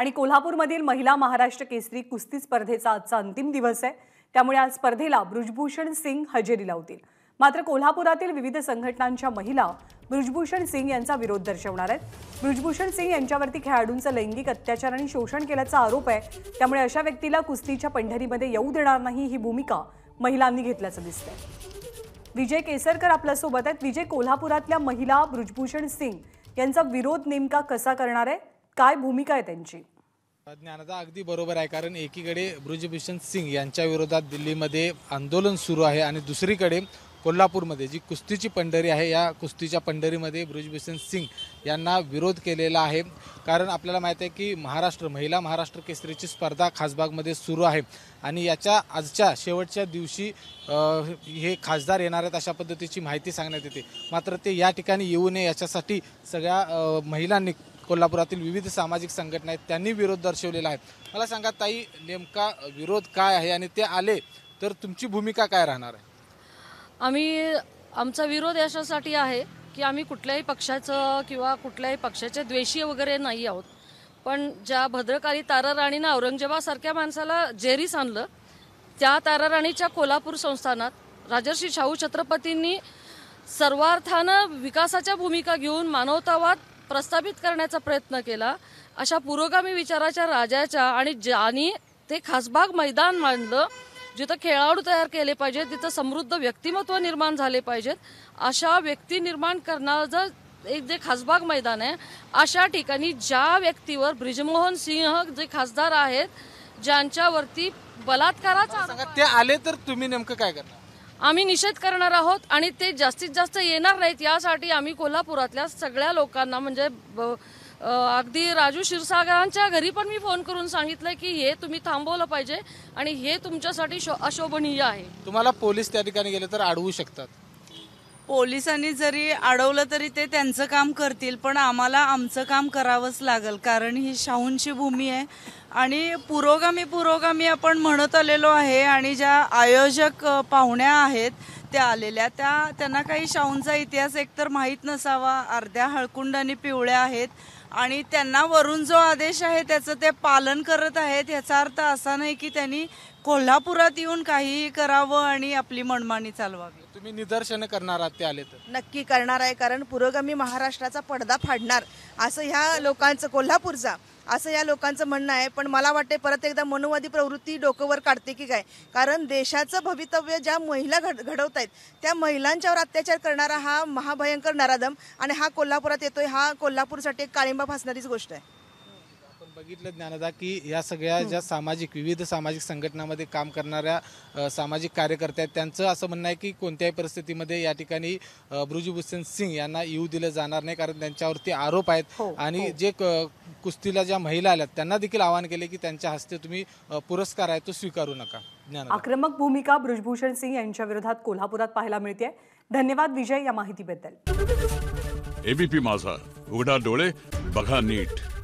आणि कोल्हापूरमधील महिला महाराष्ट्र केसरी कुस्ती स्पर्धेचा आजचा अंतिम दिवस आहे त्यामुळे आज स्पर्धेला ब्रुजभूषण सिंग हजेरी लावतील मात्र कोल्हापुरातील विविध संघटनांच्या महिला ब्रुजभूषण सिंग यांचा विरोध दर्शवणार आहेत ब्रुजभूषण सिंग यांच्यावरती खेळाडूंचं लैंगिक अत्याचार आणि शोषण केल्याचा आरोप आहे त्यामुळे अशा व्यक्तीला कुस्तीच्या पंढरीमध्ये येऊ देणार नाही ही भूमिका महिलांनी घेतल्याचं दिसतंय विजय केसरकर आपल्यासोबत आहेत विजय कोल्हापुरातल्या महिला ब्रुजभूषण सिंग यांचा विरोध नेमका कसा करणार आहे काय भूमिका आहे त्यांची ज्ञानाचा अगदी बरोबर आहे कारण एकीकडे ब्रजभूषण सिंग यांच्या विरोधात दिल्लीमध्ये आंदोलन सुरू आहे आणि दुसरीकडे कोल्हापूरमध्ये जी कुस्तीची पंढरी आहे या कुस्तीच्या पंढरीमध्ये ब्रजभूषण सिंग यांना विरोध केलेला आहे कारण आपल्याला माहीत आहे की महाराष्ट्र महिला महाराष्ट्र केसरीची स्पर्धा खासबागमध्ये सुरू आहे आणि याच्या आजच्या शेवटच्या दिवशी हे खासदार येणार आहेत अशा पद्धतीची माहिती सांगण्यात येते मात्र ते या ठिकाणी येऊ नये याच्यासाठी सगळ्या महिलांनी कोल्हापुरातील विविध सामाजिक संघटना आहेत त्यांनी विरोध दर्शवलेला आहे मला सांगा ताई नेमका विरोध काय आहे आणि ते आले तर तुमची भूमिका काय राहणार आहे आम्ही आमचा विरोध याच्यासाठी आहे की आम्ही कुठल्याही पक्षाचं किंवा कुठल्याही पक्षाचे द्वेषी वगैरे नाही आहोत पण ज्या भद्रकाली ताराराणीनं औरंगजेबासारख्या माणसाला जेरीस आणलं त्या ताराराणीच्या कोल्हापूर संस्थानात राजर्षी शाहू छत्रपतींनी सर्वार्थानं विकासाच्या भूमिका घेऊन मानवतावाद प्रस्थापित करण्याचा प्रयत्न केला अशा पुरोगामी विचाराच्या राजाच्या आणि ज्यांनी ते खासबाग मैदान मांडलं जिथं खेळाडू तयार केले पाहिजेत तिथं समृद्ध व्यक्तिमत्व निर्माण झाले पाहिजेत अशा व्यक्ती निर्माण करणारं जर एक जे खासबाग मैदान आहे अशा ठिकाणी ज्या व्यक्तीवर ब्रिजमोहन सिंह जे खासदार आहेत ज्यांच्यावरती बलात्काराचा ते आले तर तुम्ही नेमकं काय करणार आम्ही निषेध करणार आहोत आणि ते जास्तीत जास्त येणार नाहीत यासाठी आम्ही कोल्हापुरातल्या सगळ्या लोकांना म्हणजे अगदी राजू क्षीरसागरांच्या घरी पण मी फोन करून सांगितलं की हे तुम्ही थांबवलं पाहिजे आणि हे तुमच्यासाठी अशोभनीय आहे तुम्हाला पोलीस त्या ठिकाणी गेले तर अडवू शकतात पोलिसांनी जरी अडवलं तरी ते त्यांचं काम करतील पण आम्हाला आमचं काम करावंच लागेल कारण ही शाहूंची भूमी आहे आणि पुरोगामी पुरोगामी आपण म्हणत आलेलो आहे आणि ज्या आयोजक पाहुण्या आहेत त्या आलेल्या त्या त्यांना काही शाहूंचा इतिहास एकतर माहीत नसावा अर्ध्या आणि पिवळ्या आहेत आणि त्यांना वरून जो आदेश आहे त्याचं ते पालन करत आहेत याचा अर्थ असा नाही की त्यांनी कोल्हापुरात येऊन काहीही करावं आणि आपली मनमानी चालवावी तुम्ही निदर्शनं करणार आहात ते आले तर नक्की करणार आहे कारण पुरोगामी महाराष्ट्राचा पडदा फाडणार असं ह्या लोकांचं कोल्हापूरचा असं या लोकांचं म्हणणं आहे पण मला वाटते परत एकदा मनोवादी प्रवृत्ती डोकंवर काढते की काय कारण देशाचं भवितव्य ज्या महिला घड घडवत आहेत त्या महिलांच्यावर अत्याचार करणारा हा महाभयंकर नराधम आणि हा कोल्हापुरात येतोय हा कोल्हापूरसाठी एक काळिंबा फासणारीच गोष्ट आहे बघितलं ज्ञानदा की या सगळ्या ज्या सामाजिक विविध सामाजिक संघटनामध्ये काम करणाऱ्या सामाजिक कार्यकर्त्या आहेत त्यांचं असं म्हणणं आहे की कोणत्याही परिस्थितीमध्ये या ठिकाणी ब्रुजभूषण सिंग यांना येऊ दिलं जाणार नाही कारण त्यांच्यावरती आरोप आहेत हो, आणि हो. जे कुस्तीला ज्या महिला आल्यात त्यांना देखील आवाहन केले की त्यांच्या हस्ते तुम्ही पुरस्कार आहे तो स्वीकारू नका आक्रमक भूमिका ब्रुजभूषण सिंग यांच्या विरोधात कोल्हापुरात पाहायला मिळते धन्यवाद विजय या माहितीबद्दल एबीपी माझा उघडा डोळे बघा नीट